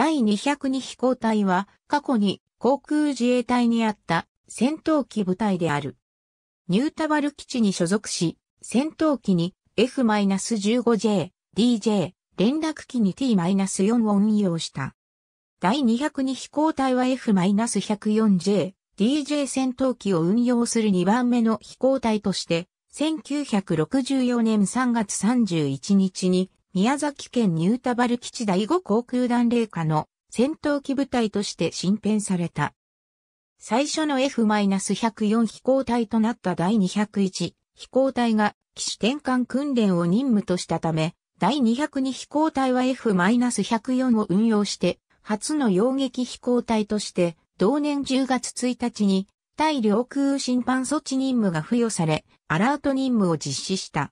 第202飛行隊は過去に航空自衛隊にあった戦闘機部隊である。ニュータバル基地に所属し、戦闘機に F-15J、DJ、連絡機に T-4 を運用した。第202飛行隊は F-104J、DJ 戦闘機を運用する2番目の飛行隊として、1964年3月31日に宮崎県ニュータバル基地第5航空団霊下の戦闘機部隊として新編された。最初の F-104 飛行隊となった第201飛行隊が機種転換訓練を任務としたため、第202飛行隊は F-104 を運用して、初の洋撃飛行隊として、同年10月1日に、対領空侵犯措置任務が付与され、アラート任務を実施した。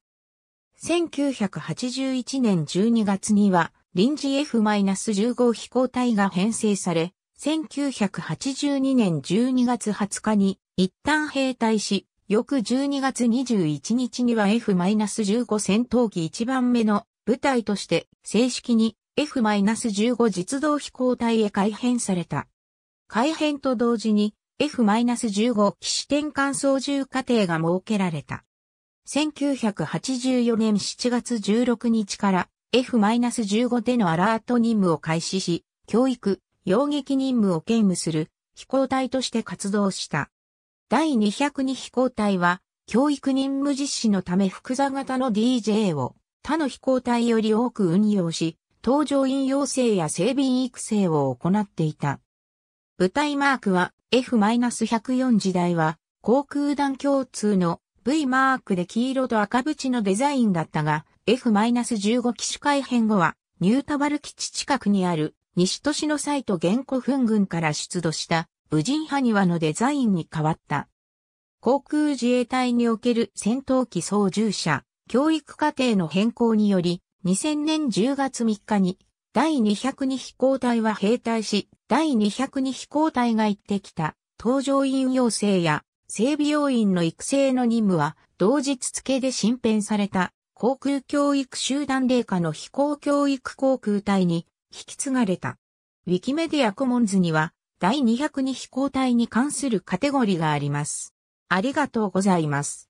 1981年12月には、臨時 F-15 飛行隊が編成され、1982年12月20日に一旦兵隊し、翌12月21日には F-15 戦闘機1番目の部隊として正式に F-15 実動飛行隊へ改編された。改編と同時に F-15 機種転換操縦過程が設けられた。1984年7月16日から F-15 でのアラート任務を開始し、教育、洋撃任務を兼務する飛行隊として活動した。第202飛行隊は、教育任務実施のため複座型の DJ を他の飛行隊より多く運用し、搭乗員養成や整備員育成を行っていた。部隊マークは F-104 時代は航空団共通の V マークで黄色と赤縁のデザインだったが、F-15 機種改変後は、ニュータバル基地近くにある西都市のサイト原古墳群から出土した無人埴輪のデザインに変わった。航空自衛隊における戦闘機操縦者、教育課程の変更により、2000年10月3日に、第202飛行隊は兵隊し、第202飛行隊が行ってきた、搭乗員要請や整備要員の育成の任務は、同日付で新編された、航空教育集団霊下の飛行教育航空隊に引き継がれた。ウィキメディアコモンズには、第202飛行隊に関するカテゴリがあります。ありがとうございます。